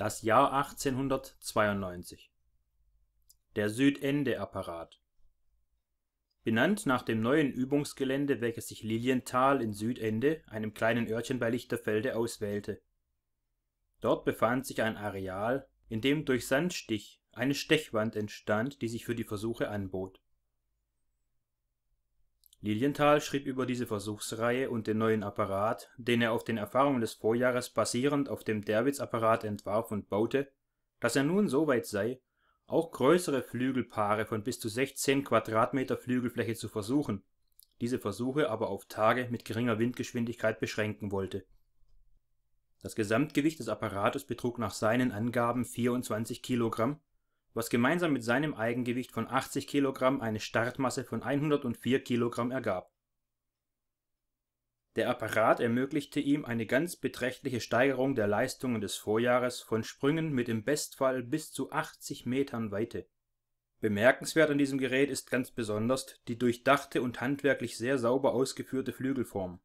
Das Jahr 1892. Der Südende-Apparat. Benannt nach dem neuen Übungsgelände, welches sich Lilienthal in Südende, einem kleinen Örtchen bei Lichterfelde, auswählte. Dort befand sich ein Areal, in dem durch Sandstich eine Stechwand entstand, die sich für die Versuche anbot Lilienthal schrieb über diese Versuchsreihe und den neuen Apparat, den er auf den Erfahrungen des Vorjahres basierend auf dem Derwitz-Apparat entwarf und baute, dass er nun so weit sei, auch größere Flügelpaare von bis zu 16 Quadratmeter Flügelfläche zu versuchen, diese Versuche aber auf Tage mit geringer Windgeschwindigkeit beschränken wollte. Das Gesamtgewicht des Apparates betrug nach seinen Angaben 24 Kilogramm was gemeinsam mit seinem Eigengewicht von 80 kg eine Startmasse von 104 kg ergab. Der Apparat ermöglichte ihm eine ganz beträchtliche Steigerung der Leistungen des Vorjahres von Sprüngen mit im Bestfall bis zu 80 Metern Weite. Bemerkenswert an diesem Gerät ist ganz besonders die durchdachte und handwerklich sehr sauber ausgeführte Flügelform.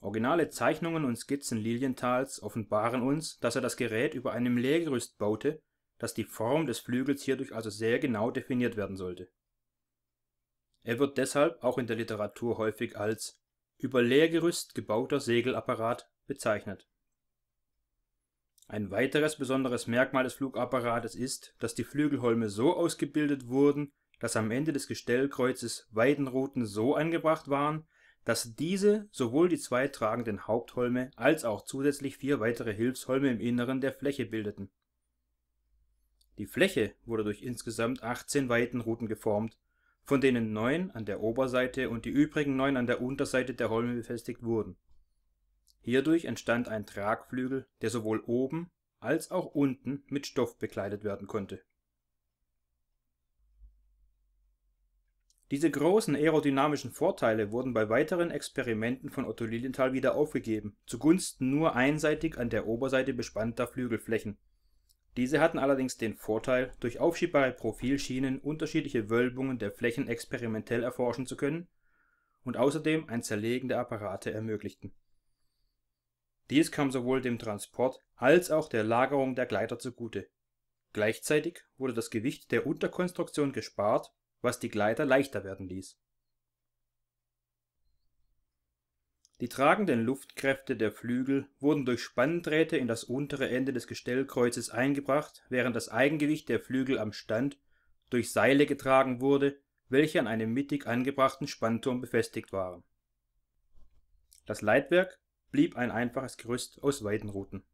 Originale Zeichnungen und Skizzen Lilienthals offenbaren uns, dass er das Gerät über einem Lehrgerüst baute dass die Form des Flügels hierdurch also sehr genau definiert werden sollte. Er wird deshalb auch in der Literatur häufig als über Lehrgerüst gebauter Segelapparat bezeichnet. Ein weiteres besonderes Merkmal des Flugapparates ist, dass die Flügelholme so ausgebildet wurden, dass am Ende des Gestellkreuzes Weidenruten so angebracht waren, dass diese sowohl die zwei tragenden Hauptholme als auch zusätzlich vier weitere Hilfsholme im Inneren der Fläche bildeten die Fläche wurde durch insgesamt 18 Weidenruten geformt, von denen neun an der Oberseite und die übrigen neun an der Unterseite der Holme befestigt wurden. Hierdurch entstand ein Tragflügel, der sowohl oben als auch unten mit Stoff bekleidet werden konnte. Diese großen aerodynamischen Vorteile wurden bei weiteren Experimenten von Otto Lilienthal wieder aufgegeben, zugunsten nur einseitig an der Oberseite bespannter Flügelflächen diese hatten allerdings den Vorteil, durch aufschiebbare Profilschienen unterschiedliche Wölbungen der Flächen experimentell erforschen zu können und außerdem ein Zerlegen der Apparate ermöglichten. Dies kam sowohl dem Transport als auch der Lagerung der Gleiter zugute. Gleichzeitig wurde das Gewicht der Unterkonstruktion gespart, was die Gleiter leichter werden ließ Die tragenden Luftkräfte der Flügel wurden durch Spanndrähte in das untere Ende des Gestellkreuzes eingebracht, während das Eigengewicht der Flügel am Stand durch Seile getragen wurde, welche an einem mittig angebrachten Spannturm befestigt waren. Das Leitwerk blieb ein einfaches Gerüst aus Weidenruten